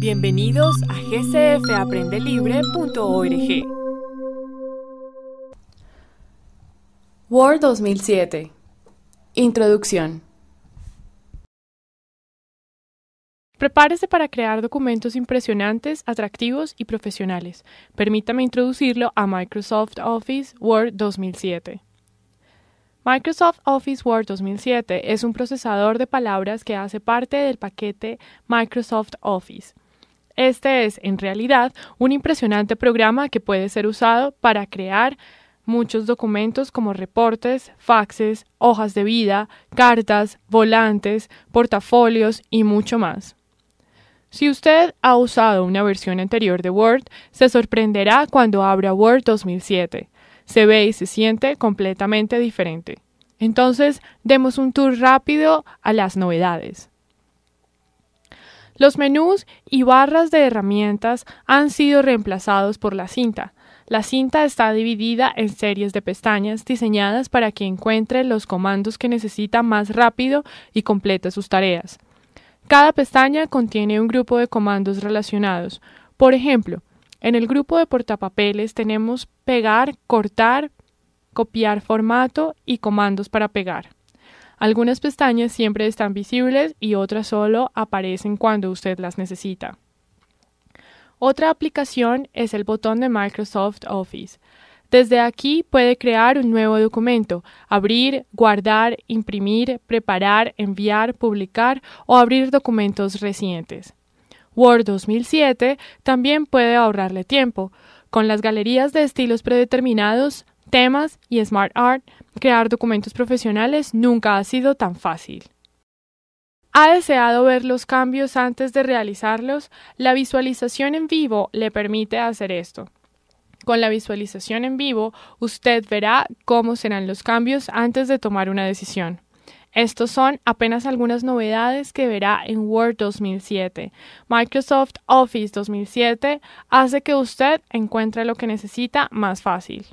Bienvenidos a gcfaprendelIbre.org. Word 2007 Introducción Prepárese para crear documentos impresionantes, atractivos y profesionales. Permítame introducirlo a Microsoft Office Word 2007. Microsoft Office Word 2007 es un procesador de palabras que hace parte del paquete Microsoft Office. Este es, en realidad, un impresionante programa que puede ser usado para crear muchos documentos como reportes, faxes, hojas de vida, cartas, volantes, portafolios y mucho más. Si usted ha usado una versión anterior de Word, se sorprenderá cuando abra Word 2007. Se ve y se siente completamente diferente. Entonces, demos un tour rápido a las novedades. Los menús y barras de herramientas han sido reemplazados por la cinta. La cinta está dividida en series de pestañas diseñadas para que encuentre los comandos que necesita más rápido y complete sus tareas. Cada pestaña contiene un grupo de comandos relacionados. Por ejemplo, en el grupo de portapapeles tenemos pegar, cortar, copiar formato y comandos para pegar. Algunas pestañas siempre están visibles y otras solo aparecen cuando usted las necesita. Otra aplicación es el botón de Microsoft Office. Desde aquí puede crear un nuevo documento, abrir, guardar, imprimir, preparar, enviar, publicar o abrir documentos recientes. Word 2007 también puede ahorrarle tiempo. Con las galerías de estilos predeterminados, temas y Smart Art, crear documentos profesionales nunca ha sido tan fácil. Ha deseado ver los cambios antes de realizarlos, la visualización en vivo le permite hacer esto. Con la visualización en vivo, usted verá cómo serán los cambios antes de tomar una decisión. Estos son apenas algunas novedades que verá en Word 2007. Microsoft Office 2007 hace que usted encuentre lo que necesita más fácil.